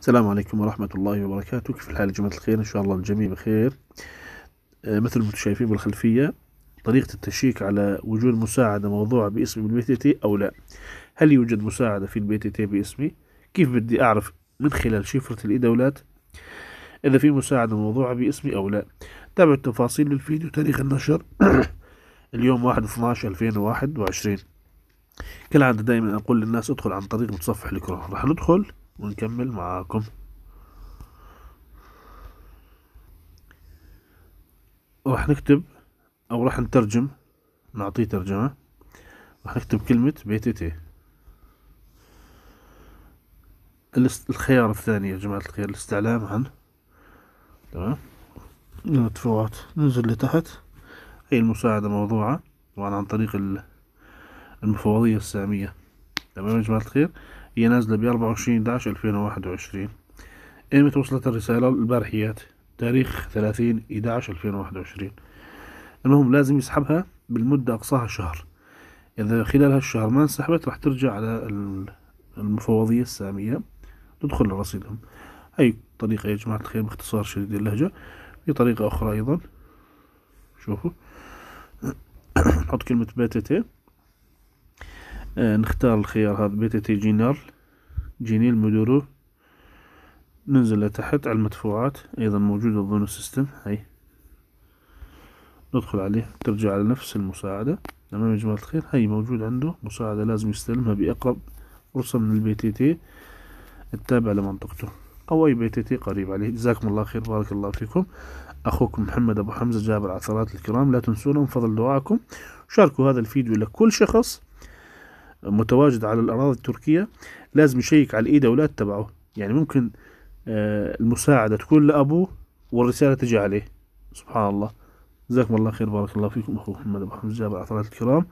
السلام عليكم ورحمة الله وبركاته كيف الحال يا جماعة الخير إن شاء الله الجميع بخير آه، مثل ما انتم شايفين بالخلفية طريقة التشيك على وجود مساعدة موضوعة باسمي بالبي تي تي أو لا هل يوجد مساعدة في البي تي تي باسمي كيف بدي أعرف من خلال شفرة الإدولات إذا في مساعدة موضوعة باسمي أو لا تابع التفاصيل للفيديو تاريخ النشر اليوم 1 12 2021 كالعادة دائما أقول للناس ادخل عن طريق متصفح الكرة راح ندخل ونكمل معاكم راح نكتب او راح نترجم نعطيه ترجمة راح نكتب كلمة بي تي تي الخيار الثاني يا جماعة الخير الاستعلام عن تمام المدفوعات ننزل لتحت هي المساعدة موضوعة طبعا عن طريق المفوضية السامية تمام يا جماعة الخير هي نازلة ب 24 11 2021 ايمت وصلت الرسالة البارحيات تاريخ 30 11 2021 المهم لازم يسحبها بالمدة أقصاها شهر إذا خلال هالشهر ما انسحبت راح ترجع على المفوضية السامية تدخل لرصيدهم أي طريقة يا جماعة الخير باختصار شديد اللهجة في طريقة أخرى أيضا شوفوا نحط كلمة بيتيتي آه، نختار الخيار هذا بي تي تي جينيرال جينيل مدورو ننزل لتحت على المدفوعات أيضا موجودة ضمن السيستم هاي ندخل عليه ترجع على نفس المساعدة تمام يا جماعة الخير هاي موجود عنده مساعدة لازم يستلمها بأقرب فرصة من البي تي تي التابع لمنطقته أو أي بي تي تي قريب عليه جزاكم الله خير بارك الله فيكم أخوكم محمد أبو حمزة جابر عثرات الكرام لا تنسونا من فضل دعائكم شاركوا هذا الفيديو لكل شخص متواجد على الأراضي التركية لازم يشيك على إيه أولاد تبعه يعني ممكن آه، المساعدة تكون لأبوه والرسالة تجي عليه سبحان الله جزاكم الله خير بارك الله فيكم أخوكم محمد أبو حمزة الكرام